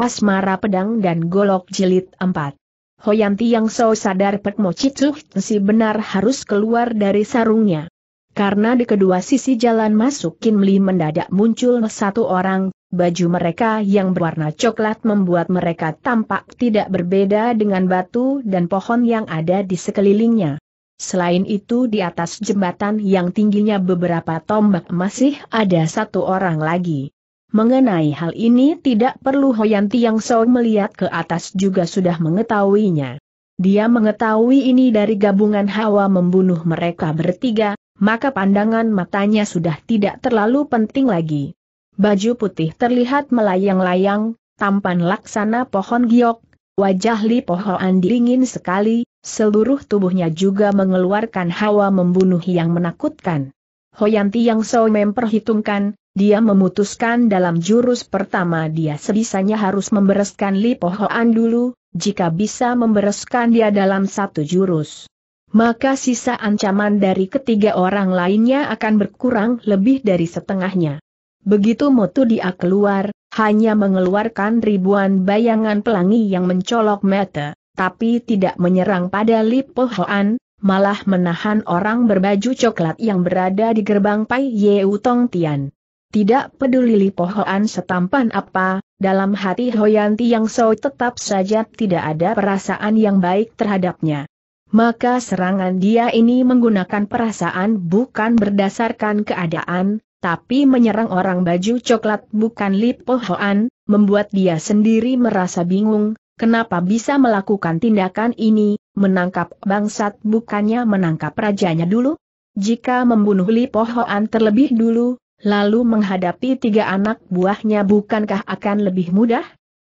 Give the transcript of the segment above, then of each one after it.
Asmara Pedang dan Golok Jilid 4. Hoyanti yang so sadar Petmo Cicuh si benar harus keluar dari sarungnya. Karena di kedua sisi jalan masuk Kinli mendadak muncul satu orang, baju mereka yang berwarna coklat membuat mereka tampak tidak berbeda dengan batu dan pohon yang ada di sekelilingnya. Selain itu di atas jembatan yang tingginya beberapa tombak masih ada satu orang lagi. Mengenai hal ini tidak perlu Hoyan Tiang Song melihat ke atas juga sudah mengetahuinya. Dia mengetahui ini dari gabungan hawa membunuh mereka bertiga, maka pandangan matanya sudah tidak terlalu penting lagi. Baju putih terlihat melayang-layang, tampan laksana pohon giok, wajah Li Pohoan dingin sekali, seluruh tubuhnya juga mengeluarkan hawa membunuh yang menakutkan. Hoyanti yang so memperhitungkan, dia memutuskan dalam jurus pertama dia sebisanya harus membereskan Lipo Hoan dulu, jika bisa membereskan dia dalam satu jurus. Maka sisa ancaman dari ketiga orang lainnya akan berkurang lebih dari setengahnya. Begitu Motu dia keluar, hanya mengeluarkan ribuan bayangan pelangi yang mencolok mata, tapi tidak menyerang pada Lipo Hoan, malah menahan orang berbaju coklat yang berada di gerbang Pai Ye Utong Tian. Tidak peduli Lipohoan setampan apa, dalam hati Hoyanti yang so tetap saja tidak ada perasaan yang baik terhadapnya. Maka serangan dia ini menggunakan perasaan bukan berdasarkan keadaan, tapi menyerang orang baju coklat bukan Lipohoan, membuat dia sendiri merasa bingung, kenapa bisa melakukan tindakan ini, menangkap bangsat bukannya menangkap rajanya dulu? Jika membunuh Li Pohoan terlebih dulu, lalu menghadapi tiga anak buahnya bukankah akan lebih mudah?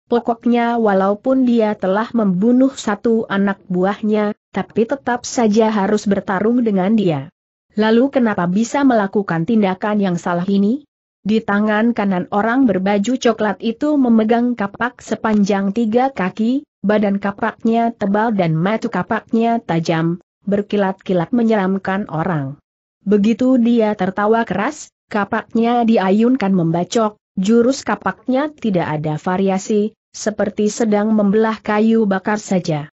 Pokoknya walaupun dia telah membunuh satu anak buahnya, tapi tetap saja harus bertarung dengan dia. Lalu kenapa bisa melakukan tindakan yang salah ini? Di tangan kanan orang berbaju coklat itu memegang kapak sepanjang tiga kaki, badan kapaknya tebal dan mata kapaknya tajam, berkilat-kilat menyeramkan orang. Begitu dia tertawa keras, kapaknya diayunkan membacok, jurus kapaknya tidak ada variasi, seperti sedang membelah kayu bakar saja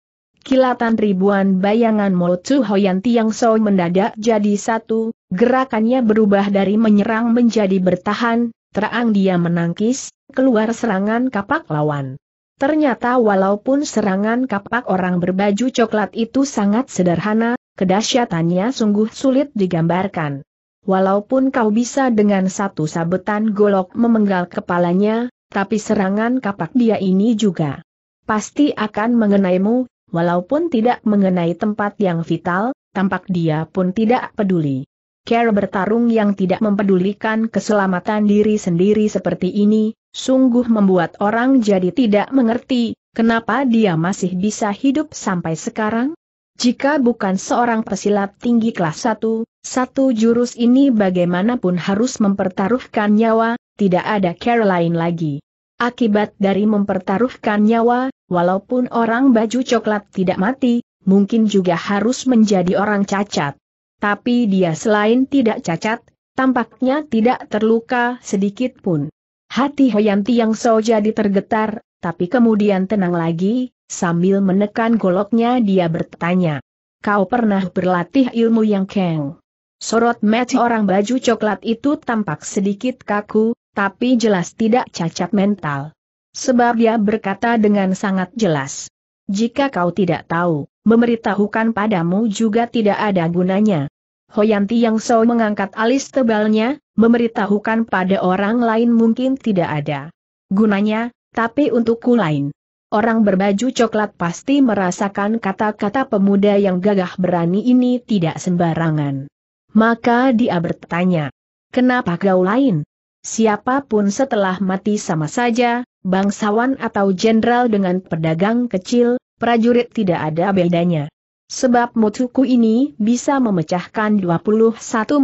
kilatan ribuan bayangan mulut Hoyan Tiang So mendadak jadi satu, gerakannya berubah dari menyerang menjadi bertahan, terang dia menangkis, keluar serangan kapak lawan. Ternyata walaupun serangan kapak orang berbaju coklat itu sangat sederhana, kedahsyatannya sungguh sulit digambarkan. Walaupun kau bisa dengan satu sabetan golok memenggal kepalanya, tapi serangan kapak dia ini juga pasti akan mengenaimu, walaupun tidak mengenai tempat yang vital, tampak dia pun tidak peduli. Care bertarung yang tidak mempedulikan keselamatan diri sendiri seperti ini, sungguh membuat orang jadi tidak mengerti, kenapa dia masih bisa hidup sampai sekarang? Jika bukan seorang pesilat tinggi kelas 1, satu jurus ini bagaimanapun harus mempertaruhkan nyawa, tidak ada care lain lagi. Akibat dari mempertaruhkan nyawa, Walaupun orang baju coklat tidak mati, mungkin juga harus menjadi orang cacat. Tapi dia selain tidak cacat, tampaknya tidak terluka sedikit pun. Hati Hoyanti yang so jadi tergetar, tapi kemudian tenang lagi, sambil menekan goloknya dia bertanya. Kau pernah berlatih ilmu yang keng? Sorot match orang baju coklat itu tampak sedikit kaku, tapi jelas tidak cacat mental. Sebab dia berkata dengan sangat jelas. Jika kau tidak tahu, memberitahukan padamu juga tidak ada gunanya. Hoyanti yang so mengangkat alis tebalnya, memberitahukan pada orang lain mungkin tidak ada gunanya, tapi untukku lain. Orang berbaju coklat pasti merasakan kata-kata pemuda yang gagah berani ini tidak sembarangan. Maka dia bertanya, kenapa kau lain? Siapapun setelah mati sama saja, bangsawan atau jenderal dengan pedagang kecil, prajurit tidak ada bedanya. Sebab mutuku ini bisa memecahkan 21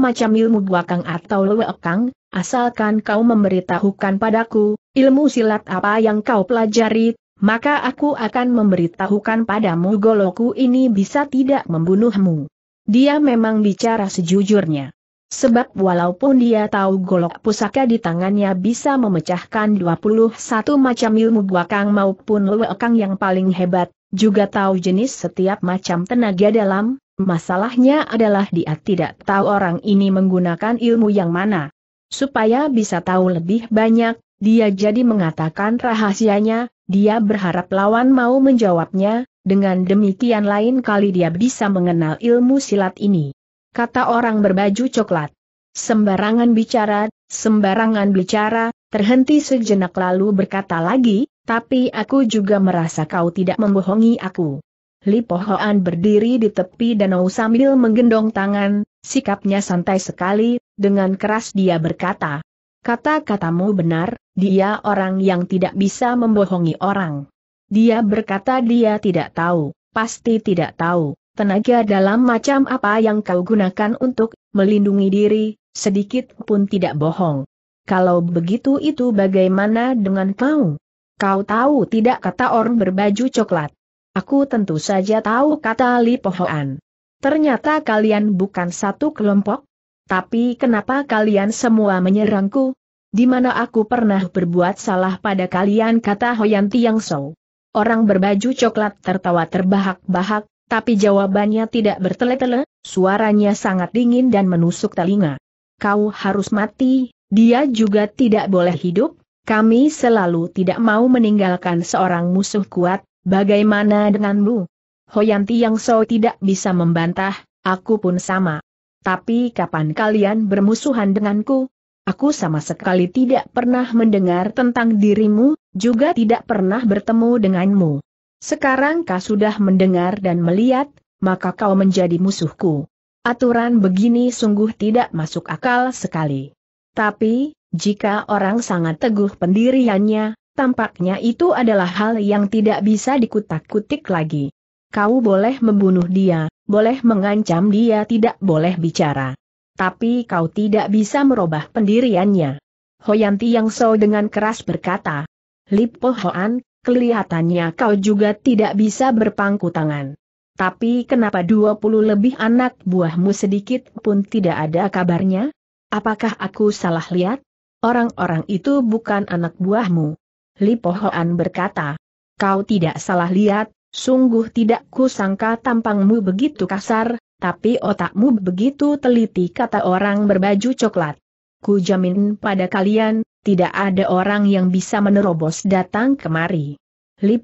macam ilmu buakang atau lewekang, asalkan kau memberitahukan padaku, ilmu silat apa yang kau pelajari, maka aku akan memberitahukan padamu goloku ini bisa tidak membunuhmu. Dia memang bicara sejujurnya. Sebab walaupun dia tahu golok pusaka di tangannya bisa memecahkan 21 macam ilmu buakang maupun lewekang yang paling hebat, juga tahu jenis setiap macam tenaga dalam, masalahnya adalah dia tidak tahu orang ini menggunakan ilmu yang mana. Supaya bisa tahu lebih banyak, dia jadi mengatakan rahasianya, dia berharap lawan mau menjawabnya, dengan demikian lain kali dia bisa mengenal ilmu silat ini kata orang berbaju coklat. Sembarangan bicara, sembarangan bicara, terhenti sejenak lalu berkata lagi, tapi aku juga merasa kau tidak membohongi aku. Lipohoan berdiri di tepi danau sambil menggendong tangan, sikapnya santai sekali, dengan keras dia berkata. Kata-katamu benar, dia orang yang tidak bisa membohongi orang. Dia berkata dia tidak tahu, pasti tidak tahu tenaga dalam macam apa yang kau gunakan untuk melindungi diri, sedikit pun tidak bohong. Kalau begitu itu bagaimana dengan kau? Kau tahu tidak kata orang berbaju coklat? Aku tentu saja tahu kata Li Pohoan. Ternyata kalian bukan satu kelompok? Tapi kenapa kalian semua menyerangku? Di mana aku pernah berbuat salah pada kalian kata Hoyanti Yang Sou. Orang berbaju coklat tertawa terbahak-bahak, tapi jawabannya tidak bertele-tele, suaranya sangat dingin dan menusuk telinga. Kau harus mati, dia juga tidak boleh hidup, kami selalu tidak mau meninggalkan seorang musuh kuat, bagaimana denganmu? Hoyanti yang so tidak bisa membantah, aku pun sama. Tapi kapan kalian bermusuhan denganku? Aku sama sekali tidak pernah mendengar tentang dirimu, juga tidak pernah bertemu denganmu. Sekarang kau sudah mendengar dan melihat, maka kau menjadi musuhku. Aturan begini sungguh tidak masuk akal sekali. Tapi, jika orang sangat teguh pendiriannya, tampaknya itu adalah hal yang tidak bisa dikutak-kutik lagi. Kau boleh membunuh dia, boleh mengancam dia tidak boleh bicara. Tapi kau tidak bisa merubah pendiriannya. Hoyanti Yang So dengan keras berkata, Lip Po Hoan, kelihatannya kau juga tidak bisa berpangku tangan. Tapi kenapa 20 lebih anak buahmu sedikit pun tidak ada kabarnya? Apakah aku salah lihat? Orang-orang itu bukan anak buahmu. Lipo Hoan berkata. Kau tidak salah lihat, sungguh tidak kusangka tampangmu begitu kasar, tapi otakmu begitu teliti kata orang berbaju coklat. Ku jamin pada kalian, tidak ada orang yang bisa menerobos datang kemari. Li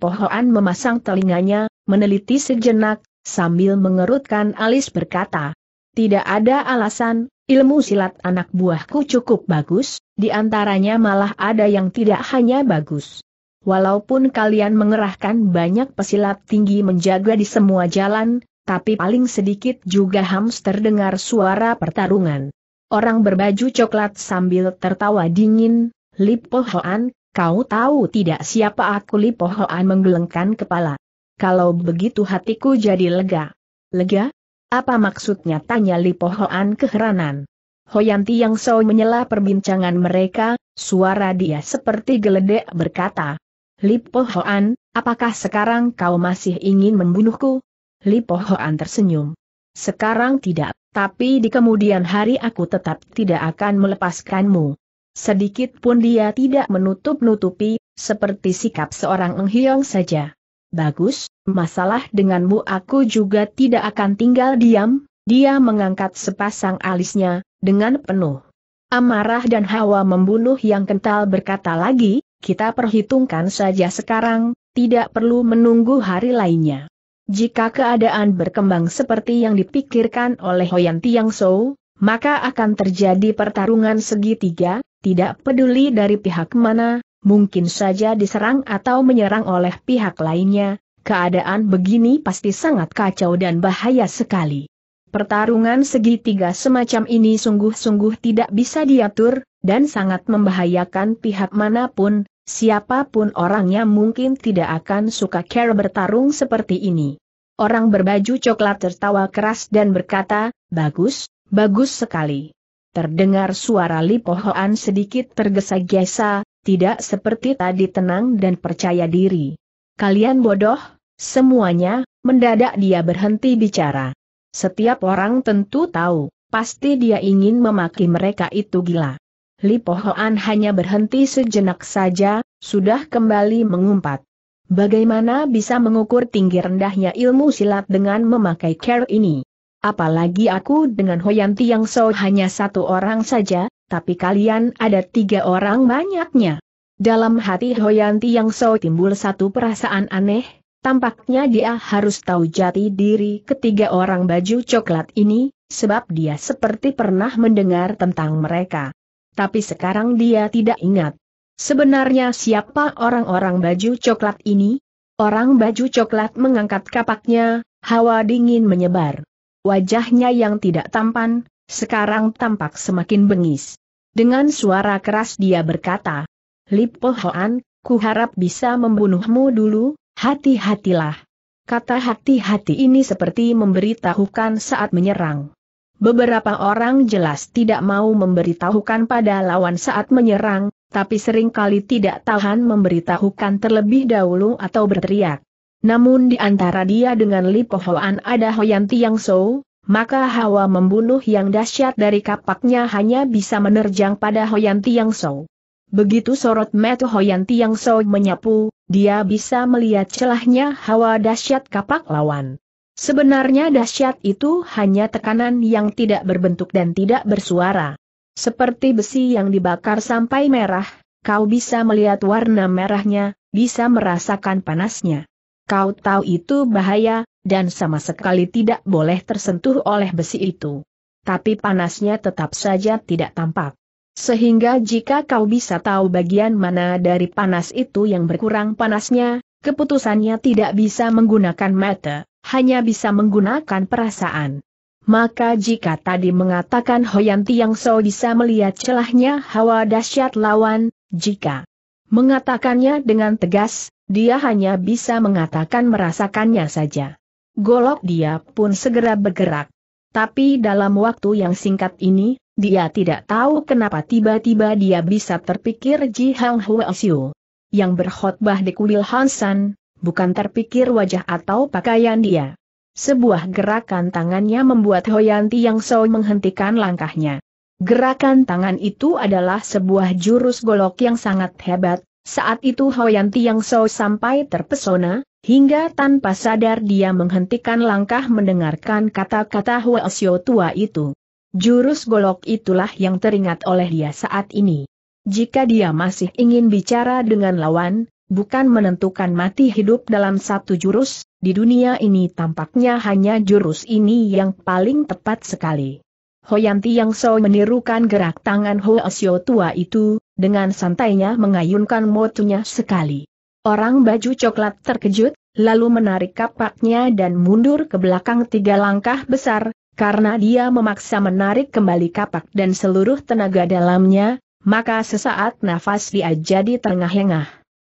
memasang telinganya, meneliti sejenak, sambil mengerutkan alis berkata, Tidak ada alasan, ilmu silat anak buahku cukup bagus, di antaranya malah ada yang tidak hanya bagus. Walaupun kalian mengerahkan banyak pesilat tinggi menjaga di semua jalan, tapi paling sedikit juga hams terdengar suara pertarungan. Orang berbaju coklat sambil tertawa dingin, Lipo Hoan, kau tahu tidak siapa aku Lipo Hoan menggelengkan kepala. Kalau begitu hatiku jadi lega. Lega? Apa maksudnya tanya Lipo Hoan keheranan. Hoyanti yang so menyela perbincangan mereka, suara dia seperti geledek berkata. Lipo Hoan, apakah sekarang kau masih ingin membunuhku? Lipo Hoan tersenyum. Sekarang tidak tapi di kemudian hari aku tetap tidak akan melepaskanmu. Sedikit pun dia tidak menutup-nutupi, seperti sikap seorang menghiong saja. Bagus, masalah denganmu aku juga tidak akan tinggal diam, dia mengangkat sepasang alisnya, dengan penuh amarah dan hawa membunuh yang kental berkata lagi, kita perhitungkan saja sekarang, tidak perlu menunggu hari lainnya. Jika keadaan berkembang seperti yang dipikirkan oleh Hoyan Tiang So, maka akan terjadi pertarungan segitiga, tidak peduli dari pihak mana, mungkin saja diserang atau menyerang oleh pihak lainnya, keadaan begini pasti sangat kacau dan bahaya sekali. Pertarungan segitiga semacam ini sungguh-sungguh tidak bisa diatur, dan sangat membahayakan pihak manapun, Siapapun orangnya mungkin tidak akan suka Care bertarung seperti ini. Orang berbaju coklat tertawa keras dan berkata, bagus, bagus sekali. Terdengar suara Lipohoan sedikit tergesa-gesa, tidak seperti tadi tenang dan percaya diri. Kalian bodoh, semuanya, mendadak dia berhenti bicara. Setiap orang tentu tahu, pasti dia ingin memaki mereka itu gila. Lipo hanya berhenti sejenak saja, sudah kembali mengumpat. Bagaimana bisa mengukur tinggi rendahnya ilmu silat dengan memakai care ini? Apalagi aku dengan Hoyanti yang so hanya satu orang saja, tapi kalian ada tiga orang banyaknya. Dalam hati Hoyanti yang so timbul satu perasaan aneh, tampaknya dia harus tahu jati diri ketiga orang baju coklat ini, sebab dia seperti pernah mendengar tentang mereka tapi sekarang dia tidak ingat. Sebenarnya siapa orang-orang baju coklat ini? Orang baju coklat mengangkat kapaknya, hawa dingin menyebar. Wajahnya yang tidak tampan, sekarang tampak semakin bengis. Dengan suara keras dia berkata, Hoan, ku harap bisa membunuhmu dulu, hati-hatilah. Kata hati-hati ini seperti memberitahukan saat menyerang. Beberapa orang jelas tidak mau memberitahukan pada lawan saat menyerang, tapi seringkali tidak tahan memberitahukan terlebih dahulu atau berteriak. Namun di antara dia dengan Hoan ada Hoyan Tiang So, maka hawa membunuh yang dahsyat dari kapaknya hanya bisa menerjang pada Hoyan Tiang So. Begitu sorot metu Hoyan Tiang So menyapu, dia bisa melihat celahnya hawa dahsyat kapak lawan. Sebenarnya dahsyat itu hanya tekanan yang tidak berbentuk dan tidak bersuara. Seperti besi yang dibakar sampai merah, kau bisa melihat warna merahnya, bisa merasakan panasnya. Kau tahu itu bahaya, dan sama sekali tidak boleh tersentuh oleh besi itu. Tapi panasnya tetap saja tidak tampak. Sehingga jika kau bisa tahu bagian mana dari panas itu yang berkurang panasnya, keputusannya tidak bisa menggunakan mata hanya bisa menggunakan perasaan. Maka jika tadi mengatakan Hoyan Tiang So bisa melihat celahnya hawa dahsyat lawan, jika mengatakannya dengan tegas, dia hanya bisa mengatakan merasakannya saja. Golok dia pun segera bergerak. Tapi dalam waktu yang singkat ini, dia tidak tahu kenapa tiba-tiba dia bisa terpikir Ji Hang Hua Xiu yang berkhutbah di kuil Hansan, bukan terpikir wajah atau pakaian dia. Sebuah gerakan tangannya membuat Hoyanti Yang So menghentikan langkahnya. Gerakan tangan itu adalah sebuah jurus golok yang sangat hebat, saat itu Hoyanti Yang So sampai terpesona, hingga tanpa sadar dia menghentikan langkah mendengarkan kata-kata Huasyo tua itu. Jurus golok itulah yang teringat oleh dia saat ini. Jika dia masih ingin bicara dengan lawan, bukan menentukan mati hidup dalam satu jurus, di dunia ini tampaknya hanya jurus ini yang paling tepat sekali. Hoyanti Yang So menirukan gerak tangan Asio tua itu, dengan santainya mengayunkan motunya sekali. Orang baju coklat terkejut, lalu menarik kapaknya dan mundur ke belakang tiga langkah besar, karena dia memaksa menarik kembali kapak dan seluruh tenaga dalamnya, maka sesaat nafas dia jadi terengah-engah.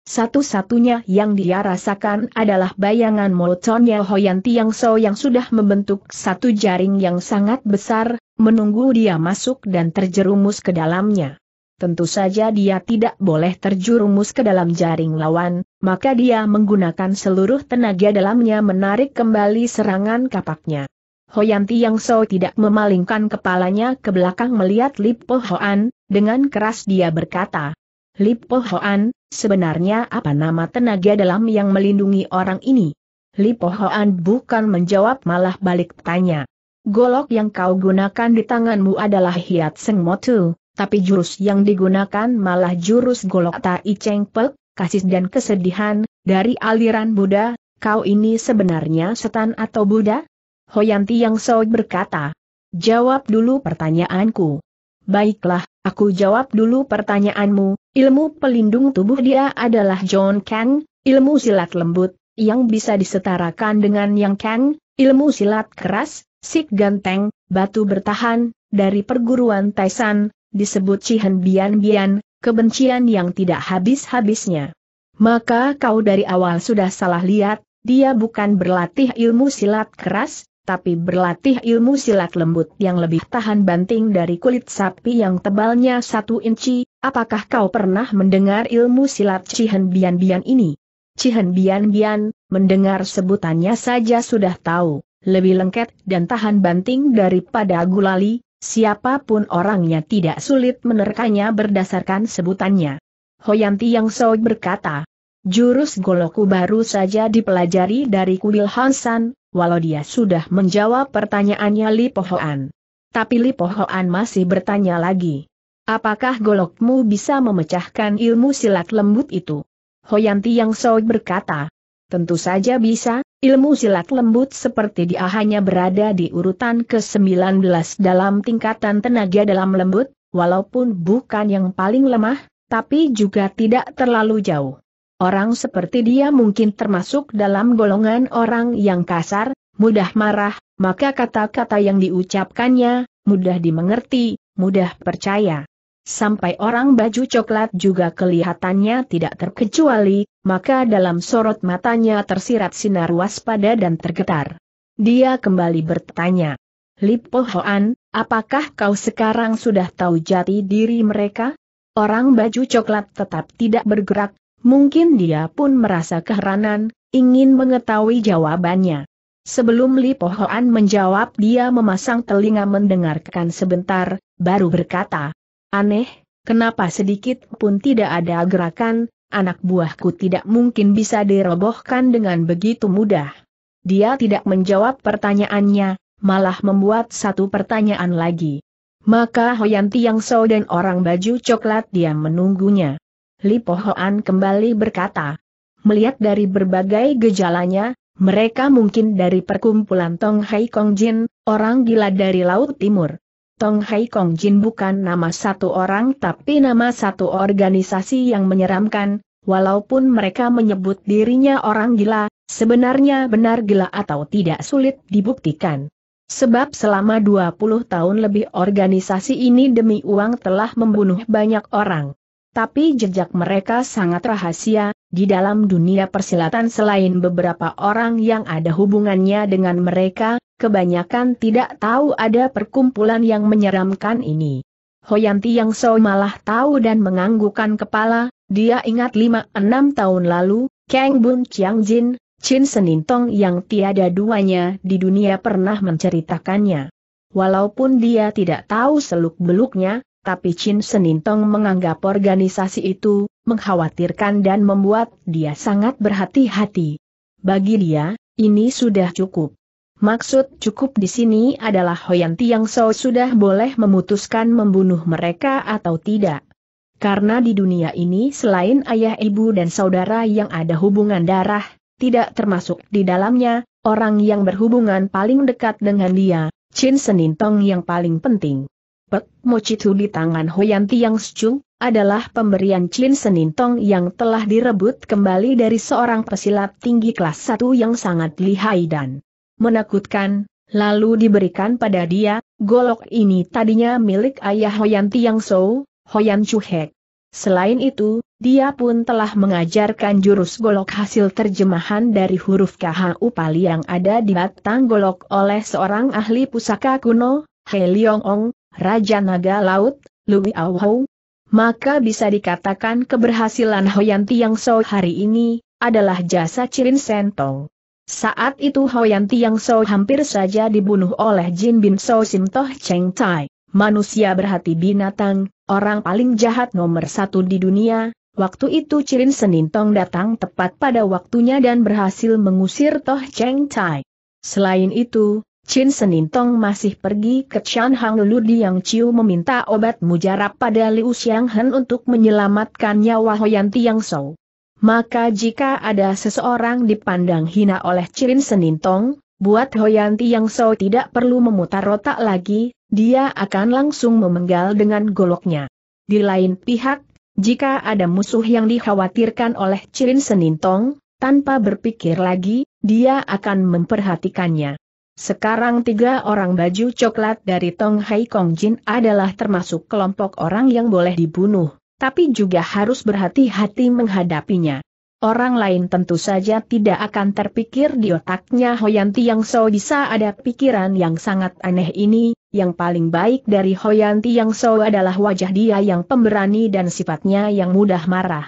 Satu-satunya yang dia rasakan adalah bayangan mulutnya Hoyan Tiang So yang sudah membentuk satu jaring yang sangat besar, menunggu dia masuk dan terjerumus ke dalamnya. Tentu saja dia tidak boleh terjerumus ke dalam jaring lawan, maka dia menggunakan seluruh tenaga dalamnya menarik kembali serangan kapaknya. Hoyanti Yang So tidak memalingkan kepalanya ke belakang melihat Lip Po Hoan, dengan keras dia berkata, Lip Po Hoan, Sebenarnya apa nama tenaga dalam yang melindungi orang ini? Lipo Hoan bukan menjawab malah balik tanya. Golok yang kau gunakan di tanganmu adalah hiat seng motu, tapi jurus yang digunakan malah jurus golok tai cheng pek, kasih dan kesedihan, dari aliran Buddha, kau ini sebenarnya setan atau Buddha? Hoyanti yang Soi berkata. Jawab dulu pertanyaanku. Baiklah, aku jawab dulu pertanyaanmu, Ilmu pelindung tubuh dia adalah John Kang, ilmu silat lembut, yang bisa disetarakan dengan Yang Kang, ilmu silat keras, sik ganteng, batu bertahan, dari perguruan Taisan, disebut Cihan Bian Bian, kebencian yang tidak habis-habisnya. Maka kau dari awal sudah salah lihat, dia bukan berlatih ilmu silat keras, tapi berlatih ilmu silat lembut yang lebih tahan banting dari kulit sapi yang tebalnya satu inci, Apakah kau pernah mendengar ilmu silat Cihen Bian Bian ini? Cihen Bian Bian, mendengar sebutannya saja sudah tahu, lebih lengket dan tahan banting daripada gulali, siapapun orangnya tidak sulit menerkanya berdasarkan sebutannya. Hoyanti Yang Soi berkata, jurus goloku baru saja dipelajari dari kuil Hansan, walau dia sudah menjawab pertanyaannya lipohoan, Tapi lipohoan masih bertanya lagi. Apakah golokmu bisa memecahkan ilmu silat lembut itu? Hoyanti Yang Soi berkata, Tentu saja bisa, ilmu silat lembut seperti dia hanya berada di urutan ke-19 dalam tingkatan tenaga dalam lembut, walaupun bukan yang paling lemah, tapi juga tidak terlalu jauh. Orang seperti dia mungkin termasuk dalam golongan orang yang kasar, mudah marah, maka kata-kata yang diucapkannya, mudah dimengerti, mudah percaya sampai orang baju coklat juga kelihatannya tidak terkecuali, maka dalam sorot matanya tersirat sinar waspada dan tergetar. Dia kembali bertanya, Lipo Hoan, apakah kau sekarang sudah tahu jati diri mereka? Orang baju coklat tetap tidak bergerak, mungkin dia pun merasa keheranan, ingin mengetahui jawabannya. Sebelum Lipo Hoan menjawab dia memasang telinga mendengarkan sebentar, baru berkata, Aneh, kenapa sedikit pun tidak ada gerakan, anak buahku tidak mungkin bisa dirobohkan dengan begitu mudah. Dia tidak menjawab pertanyaannya, malah membuat satu pertanyaan lagi. Maka Hoyanti yang so dan orang baju coklat dia menunggunya. Li kembali berkata. Melihat dari berbagai gejalanya, mereka mungkin dari perkumpulan Tong Hai Kong Jin, orang gila dari Laut Timur. Tong Hai Kong Jin bukan nama satu orang tapi nama satu organisasi yang menyeramkan, walaupun mereka menyebut dirinya orang gila, sebenarnya benar gila atau tidak sulit dibuktikan. Sebab selama 20 tahun lebih organisasi ini demi uang telah membunuh banyak orang. Tapi jejak mereka sangat rahasia, di dalam dunia persilatan selain beberapa orang yang ada hubungannya dengan mereka, kebanyakan tidak tahu ada perkumpulan yang menyeramkan ini. Hoyanti yang so malah tahu dan menganggukkan kepala, dia ingat 5-6 tahun lalu, Kang Bun Chiang Jin, Chin Senintong yang tiada duanya di dunia pernah menceritakannya. Walaupun dia tidak tahu seluk-beluknya, tapi Chin Senintong menganggap organisasi itu, mengkhawatirkan dan membuat dia sangat berhati-hati. Bagi dia, ini sudah cukup. Maksud cukup di sini adalah Hoyan Tiang So sudah boleh memutuskan membunuh mereka atau tidak. Karena di dunia ini selain ayah ibu dan saudara yang ada hubungan darah, tidak termasuk di dalamnya, orang yang berhubungan paling dekat dengan dia, Chin Senintong yang paling penting. Pek Mochitu di tangan Hoyan Tiang Secung, adalah pemberian Chin Senintong yang telah direbut kembali dari seorang pesilat tinggi kelas 1 yang sangat lihai dan menakutkan, lalu diberikan pada dia, golok ini tadinya milik ayah Hoyan Tiang So, Hoyan Chuhek. Selain itu, dia pun telah mengajarkan jurus golok hasil terjemahan dari huruf KHU Pali yang ada di batang golok oleh seorang ahli pusaka kuno, He Leong Ong, Raja Naga Laut, Lui Au Hou. Maka bisa dikatakan keberhasilan Hoyanti yang So hari ini, adalah jasa Cirin Sentong. Saat itu Hoyan Tiang So hampir saja dibunuh oleh Jin Bin So Sim Toh Cheng Tai, manusia berhati binatang, orang paling jahat nomor satu di dunia. Waktu itu Cirin Senintong datang tepat pada waktunya dan berhasil mengusir Toh Cheng Tai. Selain itu, Chin Senintong masih pergi ke Hang Lulu Yang Chiu meminta obat mujarab pada Liu Xiang Hen untuk menyelamatkan nyawa Hoyan Tiang So. Maka jika ada seseorang dipandang hina oleh Cirin Senintong, buat Hoyanti yang so tidak perlu memutar otak lagi, dia akan langsung memenggal dengan goloknya. Di lain pihak, jika ada musuh yang dikhawatirkan oleh Cirin Senintong, tanpa berpikir lagi, dia akan memperhatikannya. Sekarang tiga orang baju coklat dari Tong Hai Kong Jin adalah termasuk kelompok orang yang boleh dibunuh tapi juga harus berhati-hati menghadapinya. Orang lain tentu saja tidak akan terpikir di otaknya Hoyanti yang So bisa ada pikiran yang sangat aneh ini, yang paling baik dari Hoyanti yang So adalah wajah dia yang pemberani dan sifatnya yang mudah marah.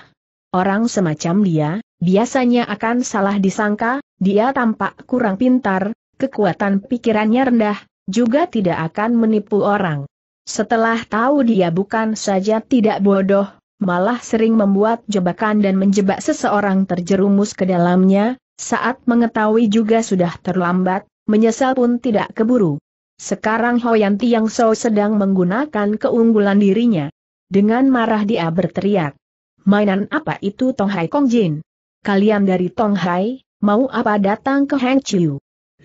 Orang semacam dia, biasanya akan salah disangka, dia tampak kurang pintar, kekuatan pikirannya rendah, juga tidak akan menipu orang. Setelah tahu dia bukan saja tidak bodoh, malah sering membuat jebakan dan menjebak seseorang terjerumus ke dalamnya, saat mengetahui juga sudah terlambat, menyesal pun tidak keburu. Sekarang Hoyanti yang So sedang menggunakan keunggulan dirinya. Dengan marah dia berteriak. Mainan apa itu Tong Hai Kong Jin? Kalian dari Tong Hai, mau apa datang ke Heng Chiu?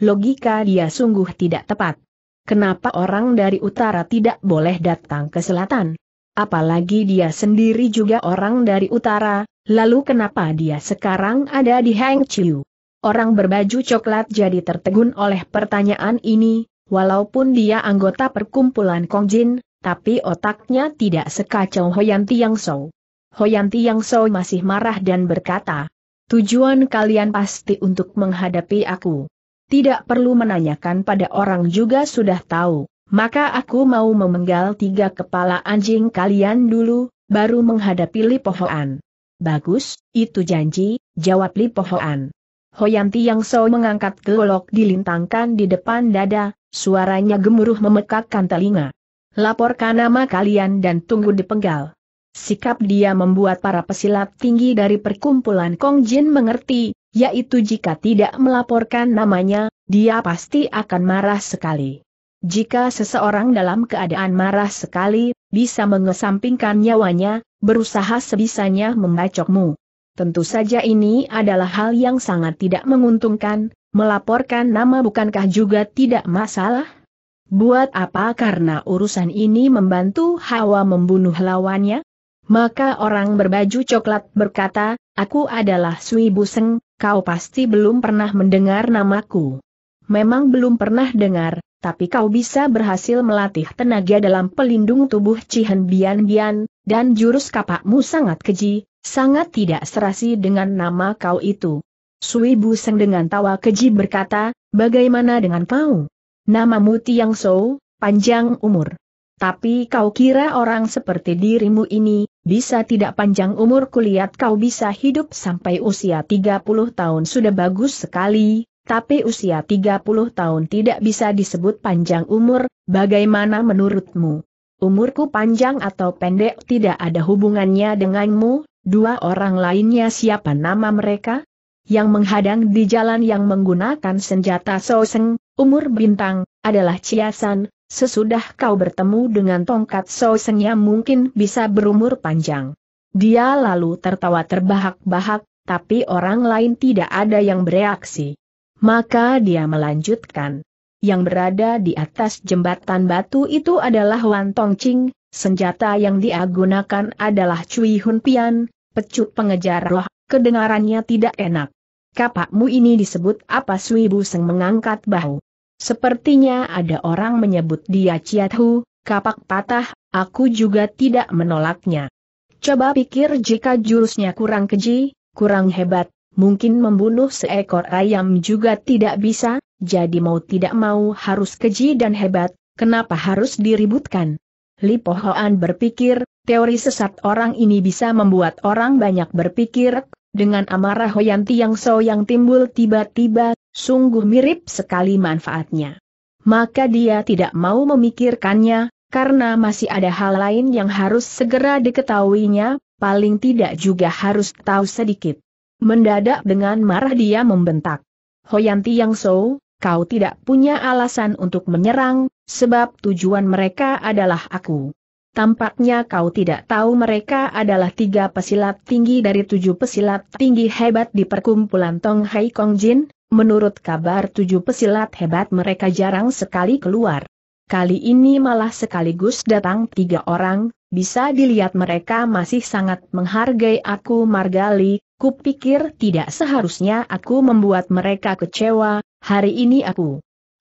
Logika dia sungguh tidak tepat kenapa orang dari utara tidak boleh datang ke selatan? Apalagi dia sendiri juga orang dari utara, lalu kenapa dia sekarang ada di Hangzhou? Orang berbaju coklat jadi tertegun oleh pertanyaan ini, walaupun dia anggota perkumpulan Kong Jin, tapi otaknya tidak sekacau Hoyan Tiang Sou. Hoyan Tiang Sou masih marah dan berkata, Tujuan kalian pasti untuk menghadapi aku tidak perlu menanyakan pada orang juga sudah tahu, maka aku mau memenggal tiga kepala anjing kalian dulu, baru menghadapi Lipohoan. Bagus, itu janji, jawab Lipohoan. Hoyanti yang so mengangkat golok dilintangkan di depan dada, suaranya gemuruh memekakkan telinga. Laporkan nama kalian dan tunggu dipenggal. Sikap dia membuat para pesilat tinggi dari perkumpulan Kong Jin mengerti, yaitu jika tidak melaporkan namanya, dia pasti akan marah sekali. Jika seseorang dalam keadaan marah sekali, bisa mengesampingkan nyawanya, berusaha sebisanya membacokmu. Tentu saja ini adalah hal yang sangat tidak menguntungkan, melaporkan nama bukankah juga tidak masalah? Buat apa karena urusan ini membantu Hawa membunuh lawannya? Maka orang berbaju coklat berkata, aku adalah Sui Buseng, kau pasti belum pernah mendengar namaku. Memang belum pernah dengar, tapi kau bisa berhasil melatih tenaga dalam pelindung tubuh Cihan Bian Bian, dan jurus kapakmu sangat keji, sangat tidak serasi dengan nama kau itu. Sui seng dengan tawa keji berkata, bagaimana dengan kau? Namamu Tiang So, panjang umur. Tapi kau kira orang seperti dirimu ini, bisa tidak panjang umur kulihat kau bisa hidup sampai usia 30 tahun sudah bagus sekali, tapi usia 30 tahun tidak bisa disebut panjang umur, bagaimana menurutmu? Umurku panjang atau pendek tidak ada hubungannya denganmu, dua orang lainnya siapa nama mereka? yang menghadang di jalan yang menggunakan senjata soseng, umur bintang, adalah Ciasan, Sesudah kau bertemu dengan tongkat sousenya mungkin bisa berumur panjang. Dia lalu tertawa terbahak-bahak, tapi orang lain tidak ada yang bereaksi. Maka dia melanjutkan. Yang berada di atas jembatan batu itu adalah Wan Tong Ching, senjata yang dia gunakan adalah Cui Hun Pian, pecut pengejar roh, kedengarannya tidak enak. Kapakmu ini disebut apa Sui seng mengangkat bahu. Sepertinya ada orang menyebut dia Ciathu, kapak patah, aku juga tidak menolaknya. Coba pikir jika jurusnya kurang keji, kurang hebat, mungkin membunuh seekor ayam juga tidak bisa, jadi mau tidak mau harus keji dan hebat, kenapa harus diributkan? Li Pohoan berpikir, teori sesat orang ini bisa membuat orang banyak berpikir, dengan amarah Hoyanti yang so yang timbul tiba-tiba Sungguh mirip sekali manfaatnya. Maka dia tidak mau memikirkannya, karena masih ada hal lain yang harus segera diketahuinya, paling tidak juga harus tahu sedikit. Mendadak dengan marah dia membentak. Hoyanti Yang So, kau tidak punya alasan untuk menyerang, sebab tujuan mereka adalah aku. Tampaknya kau tidak tahu mereka adalah tiga pesilat tinggi dari tujuh pesilat tinggi hebat di perkumpulan Tong Hai Kong Jin, menurut kabar tujuh pesilat hebat mereka jarang sekali keluar. Kali ini malah sekaligus datang tiga orang, bisa dilihat mereka masih sangat menghargai aku Margali, kupikir tidak seharusnya aku membuat mereka kecewa, hari ini aku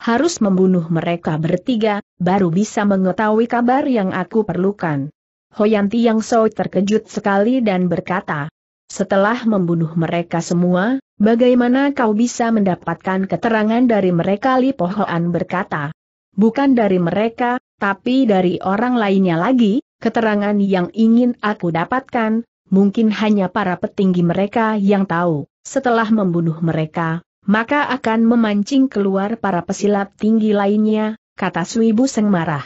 harus membunuh mereka bertiga, baru bisa mengetahui kabar yang aku perlukan. Hoyanti yang so terkejut sekali dan berkata, setelah membunuh mereka semua, bagaimana kau bisa mendapatkan keterangan dari mereka? Li Pohoan berkata, bukan dari mereka, tapi dari orang lainnya lagi, keterangan yang ingin aku dapatkan, mungkin hanya para petinggi mereka yang tahu. Setelah membunuh mereka, maka akan memancing keluar para pesilat tinggi lainnya, kata Suibu Seng marah.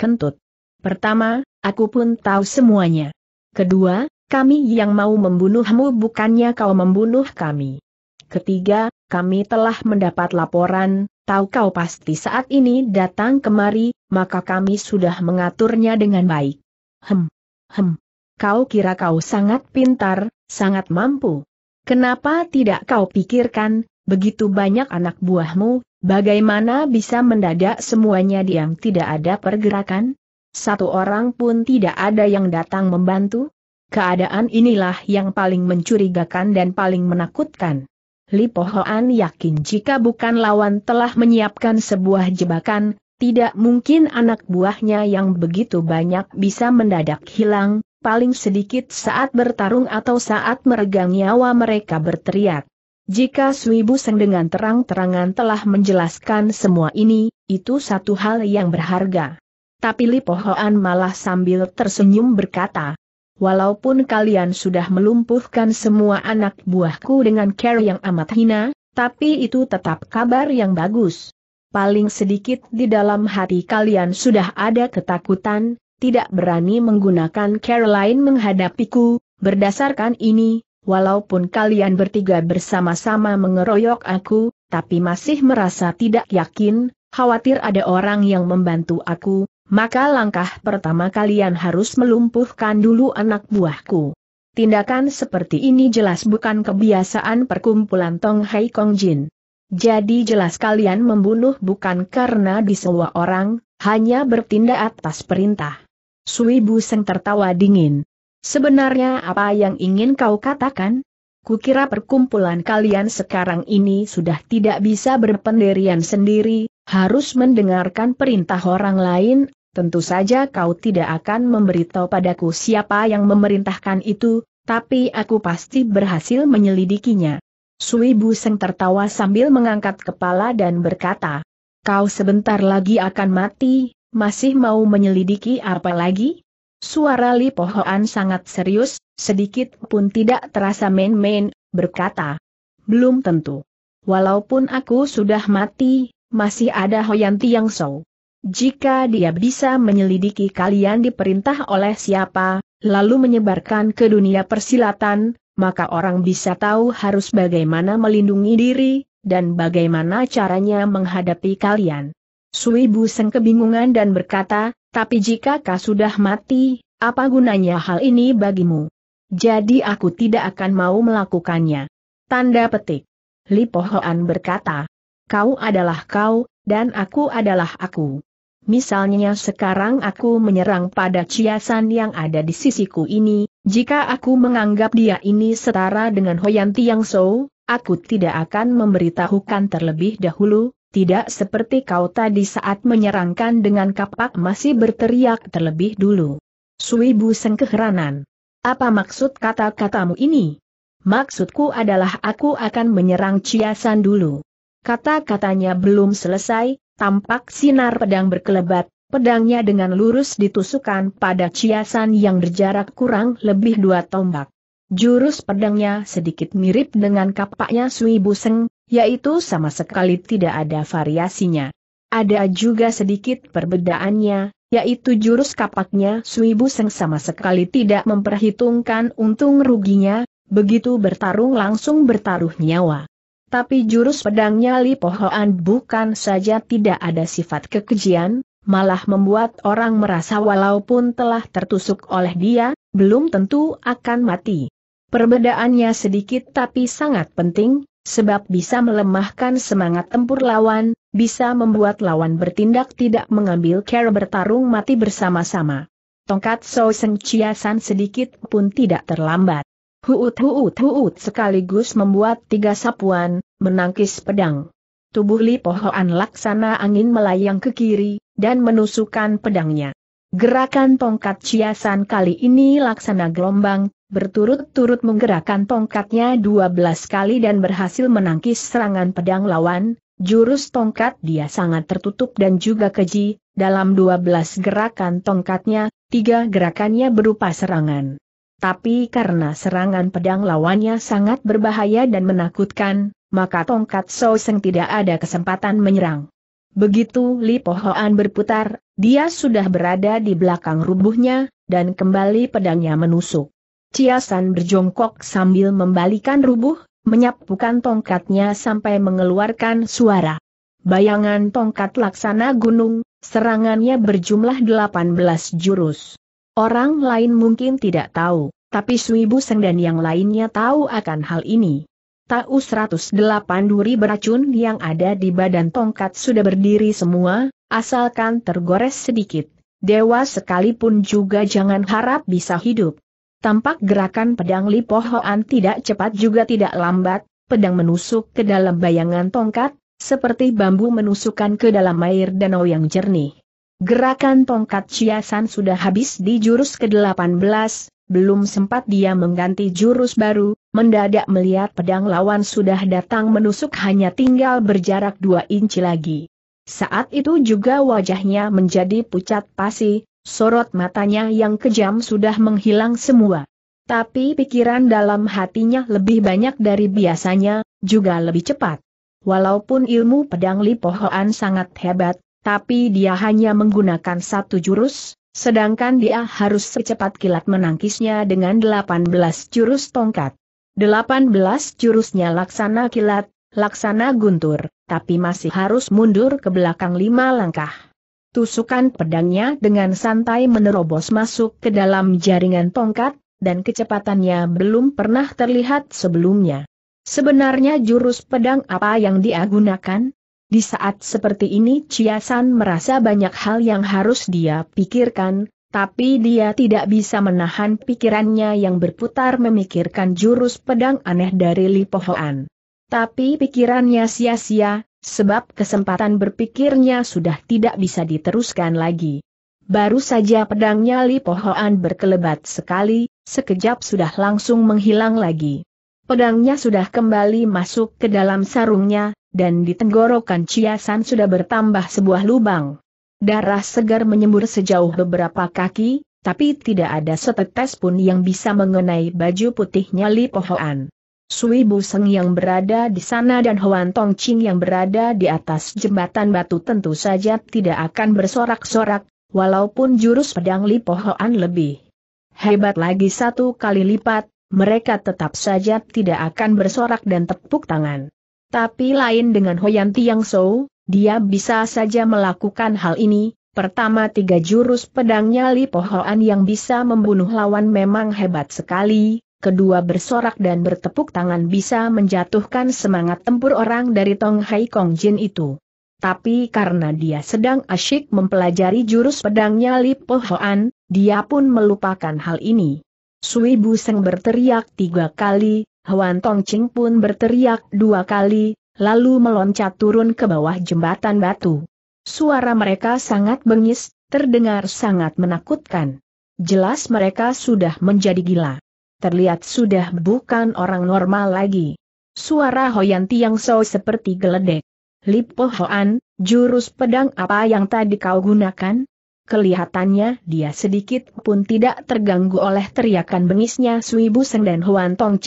Kentut. Pertama, aku pun tahu semuanya. Kedua, kami yang mau membunuhmu bukannya kau membunuh kami. Ketiga, kami telah mendapat laporan, tahu kau pasti saat ini datang kemari, maka kami sudah mengaturnya dengan baik. Hem, hem. Kau kira kau sangat pintar, sangat mampu. Kenapa tidak kau pikirkan, begitu banyak anak buahmu, bagaimana bisa mendadak semuanya diam tidak ada pergerakan? Satu orang pun tidak ada yang datang membantu? Keadaan inilah yang paling mencurigakan dan paling menakutkan. Lipohoan yakin jika bukan lawan telah menyiapkan sebuah jebakan, tidak mungkin anak buahnya yang begitu banyak bisa mendadak hilang, paling sedikit saat bertarung atau saat meregang nyawa mereka berteriak. Jika Suibu Seng dengan terang-terangan telah menjelaskan semua ini, itu satu hal yang berharga. Tapi Lipohoan malah sambil tersenyum berkata, Walaupun kalian sudah melumpuhkan semua anak buahku dengan care yang amat hina, tapi itu tetap kabar yang bagus. Paling sedikit di dalam hati kalian sudah ada ketakutan, tidak berani menggunakan care lain menghadapiku, berdasarkan ini, walaupun kalian bertiga bersama-sama mengeroyok aku, tapi masih merasa tidak yakin, khawatir ada orang yang membantu aku, maka langkah pertama kalian harus melumpuhkan dulu anak buahku. Tindakan seperti ini jelas bukan kebiasaan perkumpulan Tong Hai Kong Jin. Jadi jelas kalian membunuh bukan karena disewa orang, hanya bertindak atas perintah. Sui Bu Seng tertawa dingin. Sebenarnya apa yang ingin kau katakan? Kukira perkumpulan kalian sekarang ini sudah tidak bisa berpendirian sendiri, harus mendengarkan perintah orang lain, tentu saja kau tidak akan memberitahu padaku siapa yang memerintahkan itu, tapi aku pasti berhasil menyelidikinya. Sui Buseng tertawa sambil mengangkat kepala dan berkata, Kau sebentar lagi akan mati, masih mau menyelidiki apa lagi? Suara Li Pohoan sangat serius, sedikit pun tidak terasa main-main, berkata. Belum tentu. Walaupun aku sudah mati, masih ada Hoyan Tiang Sou. Jika dia bisa menyelidiki kalian diperintah oleh siapa, lalu menyebarkan ke dunia persilatan, maka orang bisa tahu harus bagaimana melindungi diri, dan bagaimana caranya menghadapi kalian. Sui Seng kebingungan dan berkata, tapi jika kau sudah mati, apa gunanya hal ini bagimu? Jadi aku tidak akan mau melakukannya. Tanda petik. Li Hoan berkata, kau adalah kau, dan aku adalah aku. Misalnya sekarang aku menyerang pada Ciasan yang ada di sisiku ini, jika aku menganggap dia ini setara dengan Hoyan Tiang So, aku tidak akan memberitahukan terlebih dahulu, tidak seperti kau tadi saat menyerangkan dengan kapak masih berteriak terlebih dulu. Suibu keheranan. Apa maksud kata-katamu ini? Maksudku adalah aku akan menyerang Ciasan dulu. Kata-katanya belum selesai, tampak sinar pedang berkelebat, pedangnya dengan lurus ditusukan pada Ciasan yang berjarak kurang lebih dua tombak. Jurus pedangnya sedikit mirip dengan kapaknya Sui Buseng, yaitu sama sekali tidak ada variasinya. Ada juga sedikit perbedaannya, yaitu jurus kapaknya Suibu Seng sama sekali tidak memperhitungkan untung ruginya, begitu bertarung langsung bertaruh nyawa. Tapi jurus pedangnya Li Pohoan bukan saja tidak ada sifat kekejian, malah membuat orang merasa walaupun telah tertusuk oleh dia, belum tentu akan mati. Perbedaannya sedikit tapi sangat penting, sebab bisa melemahkan semangat tempur lawan, bisa membuat lawan bertindak tidak mengambil care bertarung mati bersama-sama. Tongkat So Seng Chiasan sedikit pun tidak terlambat. Huut huut huut sekaligus membuat tiga sapuan, menangkis pedang. Tubuh Li Pohoan laksana angin melayang ke kiri, dan menusukkan pedangnya. Gerakan tongkat ciasan kali ini laksana gelombang, berturut-turut menggerakkan tongkatnya dua belas kali dan berhasil menangkis serangan pedang lawan, jurus tongkat dia sangat tertutup dan juga keji, dalam dua belas gerakan tongkatnya, tiga gerakannya berupa serangan. Tapi karena serangan pedang lawannya sangat berbahaya dan menakutkan, maka tongkat Soseng tidak ada kesempatan menyerang. Begitu Li Hoan berputar, dia sudah berada di belakang rubuhnya, dan kembali pedangnya menusuk. Ciasan berjongkok sambil membalikan rubuh, menyapukan tongkatnya sampai mengeluarkan suara. Bayangan tongkat laksana gunung, serangannya berjumlah 18 jurus. Orang lain mungkin tidak tahu, tapi Suibu Seng dan yang lainnya tahu akan hal ini. Tahu 108 duri beracun yang ada di badan tongkat sudah berdiri semua, asalkan tergores sedikit. Dewa sekalipun juga jangan harap bisa hidup. Tampak gerakan pedang lipohoan Hoan tidak cepat juga tidak lambat, pedang menusuk ke dalam bayangan tongkat, seperti bambu menusukkan ke dalam air danau yang jernih. Gerakan tongkat ciasan sudah habis di jurus ke-18, belum sempat dia mengganti jurus baru, mendadak melihat pedang lawan sudah datang menusuk hanya tinggal berjarak dua inci lagi. Saat itu juga wajahnya menjadi pucat pasi, Sorot matanya yang kejam sudah menghilang semua. Tapi pikiran dalam hatinya lebih banyak dari biasanya, juga lebih cepat. Walaupun ilmu pedang Lipohoan sangat hebat, tapi dia hanya menggunakan satu jurus, sedangkan dia harus secepat kilat menangkisnya dengan 18 jurus tongkat. 18 jurusnya laksana kilat, laksana guntur, tapi masih harus mundur ke belakang lima langkah. Tusukan pedangnya dengan santai menerobos masuk ke dalam jaringan tongkat, dan kecepatannya belum pernah terlihat sebelumnya. Sebenarnya jurus pedang apa yang dia gunakan? Di saat seperti ini San merasa banyak hal yang harus dia pikirkan, tapi dia tidak bisa menahan pikirannya yang berputar memikirkan jurus pedang aneh dari Lipohoan. Tapi pikirannya sia-sia, sebab kesempatan berpikirnya sudah tidak bisa diteruskan lagi. Baru saja pedangnya Li Pohoan berkelebat sekali, sekejap sudah langsung menghilang lagi. Pedangnya sudah kembali masuk ke dalam sarungnya, dan di tenggorokan Ciasan sudah bertambah sebuah lubang. Darah segar menyembur sejauh beberapa kaki, tapi tidak ada setetes pun yang bisa mengenai baju putihnya Li Pohoan. Sui Bu yang berada di sana dan Huan Tong Ching yang berada di atas jembatan batu tentu saja tidak akan bersorak-sorak, walaupun jurus pedang Lipo Hoan lebih hebat lagi satu kali lipat, mereka tetap saja tidak akan bersorak dan tepuk tangan. Tapi lain dengan Hoyan Tiang Sou, dia bisa saja melakukan hal ini, Pertama tiga jurus pedangnya Lipo Hoan yang bisa membunuh lawan memang hebat sekali, kedua bersorak dan bertepuk tangan bisa menjatuhkan semangat tempur orang dari Tong Hai Kong Jin itu. Tapi karena dia sedang asyik mempelajari jurus pedangnya Li Po Hoan, dia pun melupakan hal ini. Sui Bu Seng berteriak tiga kali, Huan Tong Ching pun berteriak dua kali, lalu meloncat turun ke bawah jembatan batu. Suara mereka sangat bengis, terdengar sangat menakutkan. Jelas mereka sudah menjadi gila terlihat sudah bukan orang normal lagi. Suara Hoyan Tiang So seperti geledek. Lipo Hoan, jurus pedang apa yang tadi kau gunakan? Kelihatannya dia sedikit pun tidak terganggu oleh teriakan bengisnya Sui Buseng dan Huan Tong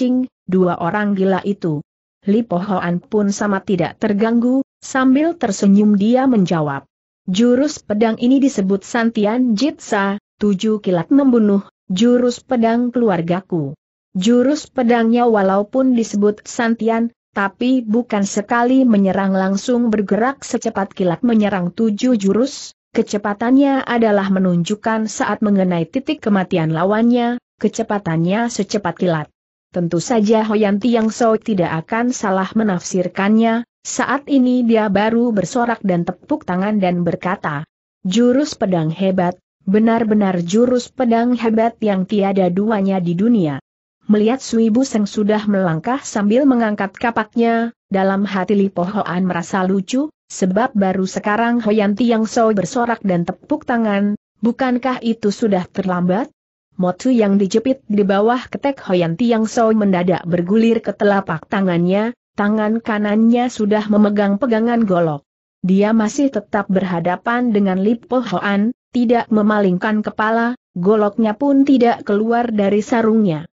dua orang gila itu. Lipo Hoan pun sama tidak terganggu, sambil tersenyum dia menjawab. Jurus pedang ini disebut Santian Jitsa, tujuh kilat membunuh, jurus pedang keluargaku. Jurus pedangnya walaupun disebut Santian, tapi bukan sekali menyerang langsung bergerak secepat kilat menyerang tujuh jurus, kecepatannya adalah menunjukkan saat mengenai titik kematian lawannya, kecepatannya secepat kilat. Tentu saja Hoyan yang So tidak akan salah menafsirkannya, saat ini dia baru bersorak dan tepuk tangan dan berkata, Jurus pedang hebat, Benar-benar jurus pedang hebat yang tiada duanya di dunia. Melihat Suibu Seng sudah melangkah sambil mengangkat kapaknya, dalam hati Lipo Hoan merasa lucu, sebab baru sekarang Hoyanti yang so bersorak dan tepuk tangan, bukankah itu sudah terlambat? Motu yang dijepit di bawah ketek Hoyanti yang so mendadak bergulir ke telapak tangannya, tangan kanannya sudah memegang pegangan golok. Dia masih tetap berhadapan dengan Lipo Hoan, tidak memalingkan kepala, goloknya pun tidak keluar dari sarungnya.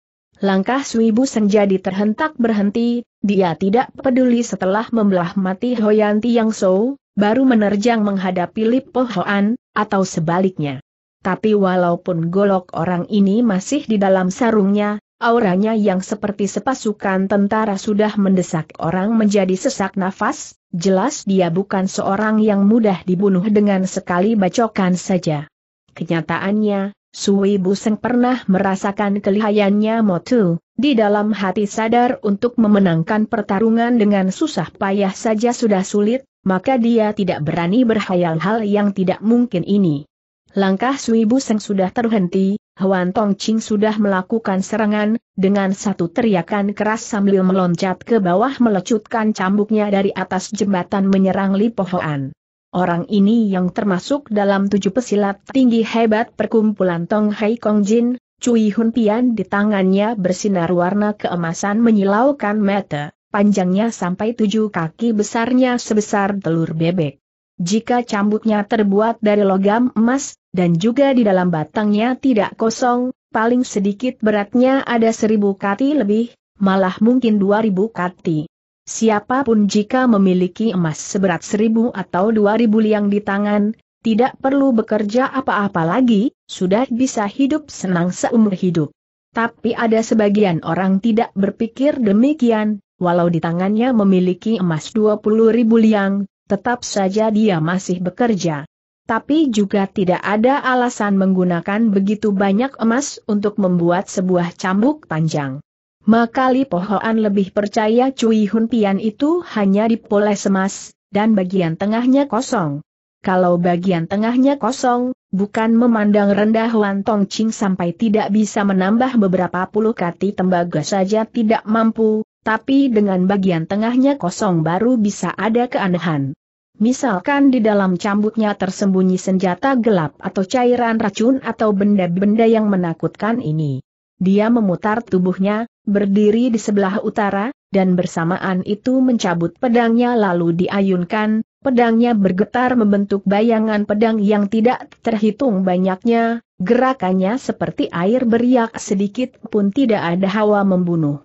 Langkah Suibu Senjadi terhentak berhenti, dia tidak peduli setelah membelah mati Hoyanti Yang So, baru menerjang menghadapi Lip Pohoan, atau sebaliknya. Tapi walaupun golok orang ini masih di dalam sarungnya, auranya yang seperti sepasukan tentara sudah mendesak orang menjadi sesak nafas, jelas dia bukan seorang yang mudah dibunuh dengan sekali bacokan saja. Kenyataannya, Sui Buseng pernah merasakan kelihayannya Motu, di dalam hati sadar untuk memenangkan pertarungan dengan susah payah saja sudah sulit, maka dia tidak berani berhayal hal yang tidak mungkin ini. Langkah Sui Buseng sudah terhenti, Huan Tong Ching sudah melakukan serangan, dengan satu teriakan keras sambil meloncat ke bawah melecutkan cambuknya dari atas jembatan menyerang Li Pohoan. Orang ini yang termasuk dalam tujuh pesilat tinggi hebat perkumpulan Tong Hai Kong Jin, Cui Hun Pian di tangannya bersinar warna keemasan menyilaukan mata, panjangnya sampai tujuh kaki besarnya sebesar telur bebek. Jika cambuknya terbuat dari logam emas, dan juga di dalam batangnya tidak kosong, paling sedikit beratnya ada seribu kati lebih, malah mungkin dua ribu kati. Siapapun jika memiliki emas seberat seribu atau dua ribu liang di tangan, tidak perlu bekerja apa-apa lagi, sudah bisa hidup senang seumur hidup. Tapi ada sebagian orang tidak berpikir demikian, walau di tangannya memiliki emas dua puluh ribu liang, tetap saja dia masih bekerja tapi juga tidak ada alasan menggunakan begitu banyak emas untuk membuat sebuah cambuk panjang. Maka Li Pohoan lebih percaya Cui Hun Pian itu hanya dipoles emas, dan bagian tengahnya kosong. Kalau bagian tengahnya kosong, bukan memandang rendah Wan Tong Ching sampai tidak bisa menambah beberapa puluh kati tembaga saja tidak mampu, tapi dengan bagian tengahnya kosong baru bisa ada keanehan. Misalkan di dalam cambuknya tersembunyi senjata gelap atau cairan racun atau benda-benda yang menakutkan ini. Dia memutar tubuhnya, berdiri di sebelah utara, dan bersamaan itu mencabut pedangnya lalu diayunkan, pedangnya bergetar membentuk bayangan pedang yang tidak terhitung banyaknya, gerakannya seperti air beriak sedikit pun tidak ada hawa membunuh.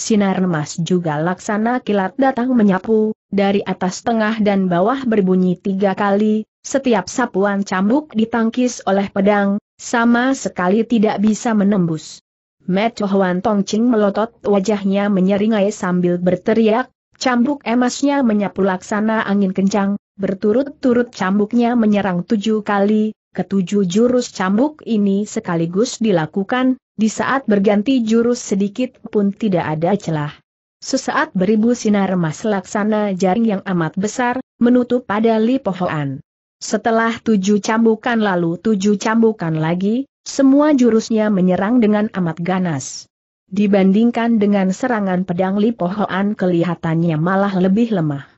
Sinar emas juga laksana kilat datang menyapu, dari atas tengah dan bawah berbunyi tiga kali, setiap sapuan cambuk ditangkis oleh pedang, sama sekali tidak bisa menembus. Metuhuan Tongcing melotot wajahnya menyeringai sambil berteriak, cambuk emasnya menyapu laksana angin kencang, berturut-turut cambuknya menyerang tujuh kali, ketujuh jurus cambuk ini sekaligus dilakukan, di saat berganti jurus sedikit pun tidak ada celah. Sesaat beribu sinar emas laksana jaring yang amat besar, menutup pada lipohoan. Setelah tujuh cambukan lalu tujuh cambukan lagi, semua jurusnya menyerang dengan amat ganas. Dibandingkan dengan serangan pedang Lipohoan kelihatannya malah lebih lemah.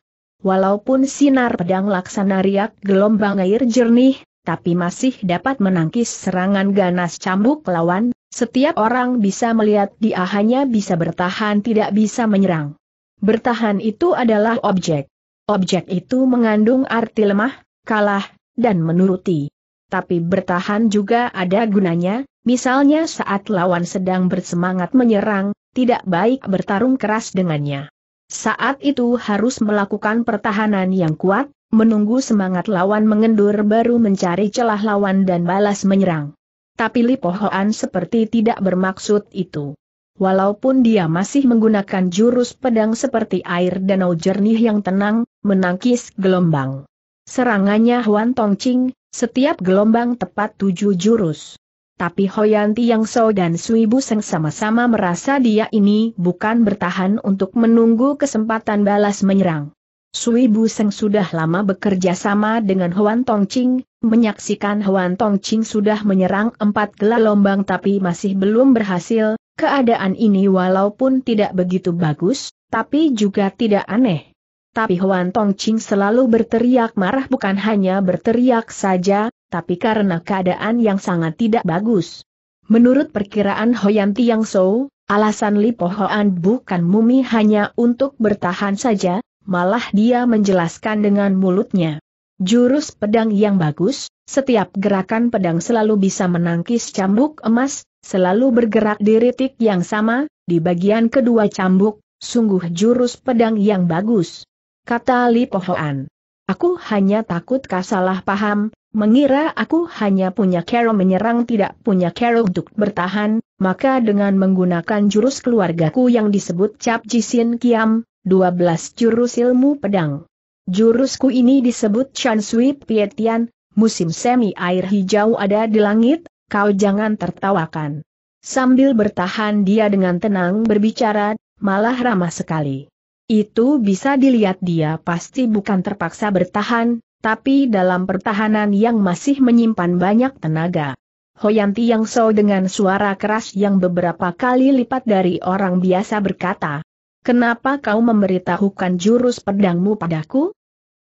Walaupun sinar pedang laksana riak gelombang air jernih, tapi masih dapat menangkis serangan ganas cambuk lawan, setiap orang bisa melihat dia hanya bisa bertahan tidak bisa menyerang. Bertahan itu adalah objek. Objek itu mengandung arti lemah, kalah, dan menuruti. Tapi bertahan juga ada gunanya, misalnya saat lawan sedang bersemangat menyerang, tidak baik bertarung keras dengannya. Saat itu harus melakukan pertahanan yang kuat, menunggu semangat lawan mengendur baru mencari celah lawan dan balas menyerang. Tapi Lipo seperti tidak bermaksud itu. Walaupun dia masih menggunakan jurus pedang seperti air danau jernih yang tenang, menangkis gelombang. Serangannya Huan Tong Ching, setiap gelombang tepat tujuh jurus. Tapi Hoyanti Yang So dan Sui Buseng sama-sama merasa dia ini bukan bertahan untuk menunggu kesempatan balas menyerang. Sui Bu Seng sudah lama bekerja sama dengan Huan Tong Ching, menyaksikan Huan Tong Ching sudah menyerang empat gelombang tapi masih belum berhasil, keadaan ini walaupun tidak begitu bagus, tapi juga tidak aneh. Tapi Huan Tong Ching selalu berteriak marah bukan hanya berteriak saja, tapi karena keadaan yang sangat tidak bagus. Menurut perkiraan Hoyan Tiang So, alasan Li Hoan bukan mumi hanya untuk bertahan saja, malah dia menjelaskan dengan mulutnya. Jurus pedang yang bagus, setiap gerakan pedang selalu bisa menangkis cambuk emas, selalu bergerak di ritik yang sama, di bagian kedua cambuk, sungguh jurus pedang yang bagus. Kata Li Pohoan. Aku hanya takut kasalah paham, mengira aku hanya punya Kero menyerang tidak punya Kero untuk bertahan, maka dengan menggunakan jurus keluargaku yang disebut Cap Jisin Kiam, 12 jurus ilmu pedang. Jurusku ini disebut Chan Sui Pietian, musim semi air hijau ada di langit, kau jangan tertawakan. Sambil bertahan dia dengan tenang berbicara, malah ramah sekali. Itu bisa dilihat dia pasti bukan terpaksa bertahan, tapi dalam pertahanan yang masih menyimpan banyak tenaga. Hoyanti Yang So dengan suara keras yang beberapa kali lipat dari orang biasa berkata, Kenapa kau memberitahukan jurus pedangmu padaku?